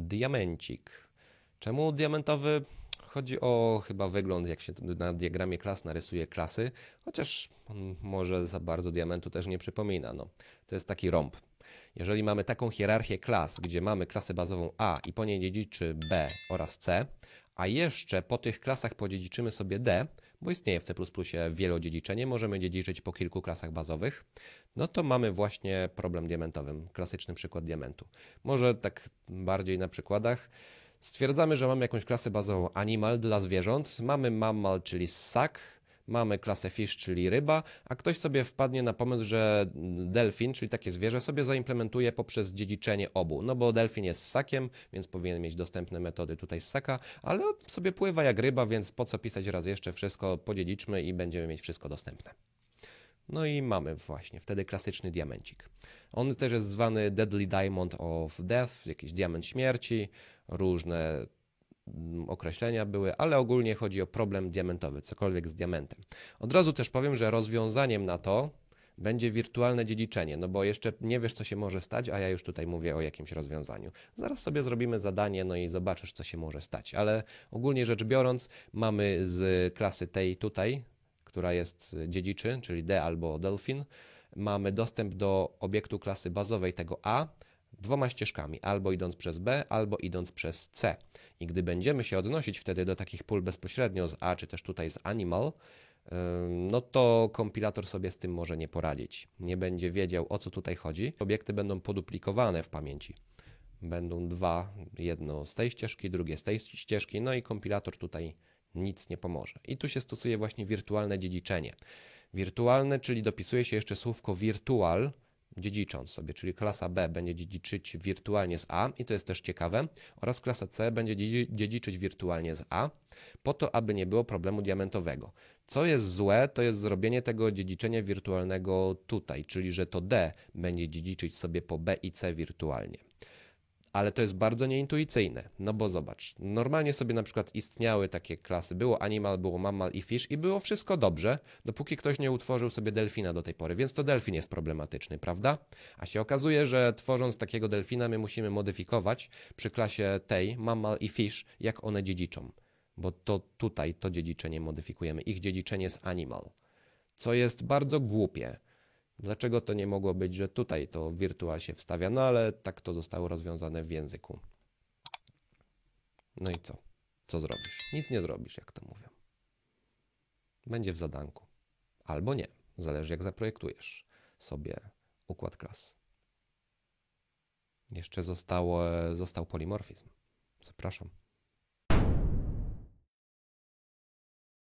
diamencik. Czemu diamentowy? Chodzi o chyba wygląd, jak się na diagramie klas narysuje klasy, chociaż on może za bardzo diamentu też nie przypomina. No, to jest taki rąb. Jeżeli mamy taką hierarchię klas, gdzie mamy klasę bazową A i po niej dziedziczy B oraz C, a jeszcze po tych klasach podziedziczymy sobie D, bo istnieje w C++ wielodziedziczenie, możemy dziedziczyć po kilku klasach bazowych, no to mamy właśnie problem diamentowy, klasyczny przykład diamentu. Może tak bardziej na przykładach. Stwierdzamy, że mamy jakąś klasę bazową animal dla zwierząt, mamy mammal, czyli ssak, mamy klasę fish, czyli ryba, a ktoś sobie wpadnie na pomysł, że delfin, czyli takie zwierzę, sobie zaimplementuje poprzez dziedziczenie obu. No bo delfin jest ssakiem, więc powinien mieć dostępne metody tutaj ssaka, ale sobie pływa jak ryba, więc po co pisać raz jeszcze wszystko podziedziczmy i będziemy mieć wszystko dostępne. No i mamy właśnie wtedy klasyczny diamencik. On też jest zwany Deadly Diamond of Death, jakiś diament śmierci, różne Mm, określenia były, ale ogólnie chodzi o problem diamentowy, cokolwiek z diamentem. Od razu też powiem, że rozwiązaniem na to będzie wirtualne dziedziczenie, no bo jeszcze nie wiesz, co się może stać, a ja już tutaj mówię o jakimś rozwiązaniu. Zaraz sobie zrobimy zadanie, no i zobaczysz, co się może stać, ale ogólnie rzecz biorąc, mamy z klasy tej tutaj, która jest e, dziedziczy, czyli D albo Delfin, mamy dostęp do obiektu klasy bazowej tego A, dwoma ścieżkami, albo idąc przez B, albo idąc przez C. I gdy będziemy się odnosić wtedy do takich pól bezpośrednio z A, czy też tutaj z Animal, no to kompilator sobie z tym może nie poradzić. Nie będzie wiedział o co tutaj chodzi. Obiekty będą poduplikowane w pamięci. Będą dwa, jedno z tej ścieżki, drugie z tej ścieżki, no i kompilator tutaj nic nie pomoże. I tu się stosuje właśnie wirtualne dziedziczenie. Wirtualne, czyli dopisuje się jeszcze słówko virtual, dziedzicząc sobie, czyli klasa B będzie dziedziczyć wirtualnie z A i to jest też ciekawe, oraz klasa C będzie dziedziczyć wirtualnie z A, po to, aby nie było problemu diamentowego. Co jest złe, to jest zrobienie tego dziedziczenia wirtualnego tutaj, czyli że to D będzie dziedziczyć sobie po B i C wirtualnie ale to jest bardzo nieintuicyjne, no bo zobacz, normalnie sobie na przykład istniały takie klasy, było animal, było mammal i fish i było wszystko dobrze, dopóki ktoś nie utworzył sobie delfina do tej pory, więc to delfin jest problematyczny, prawda? A się okazuje, że tworząc takiego delfina my musimy modyfikować przy klasie tej, mammal i fish, jak one dziedziczą, bo to tutaj to dziedziczenie modyfikujemy, ich dziedziczenie jest animal, co jest bardzo głupie, Dlaczego to nie mogło być, że tutaj to virtual się wstawia, no ale tak to zostało rozwiązane w języku. No i co? Co zrobisz? Nic nie zrobisz, jak to mówią. Będzie w zadanku. Albo nie. Zależy, jak zaprojektujesz sobie układ klas. Jeszcze zostało, e, został polimorfizm. Zapraszam.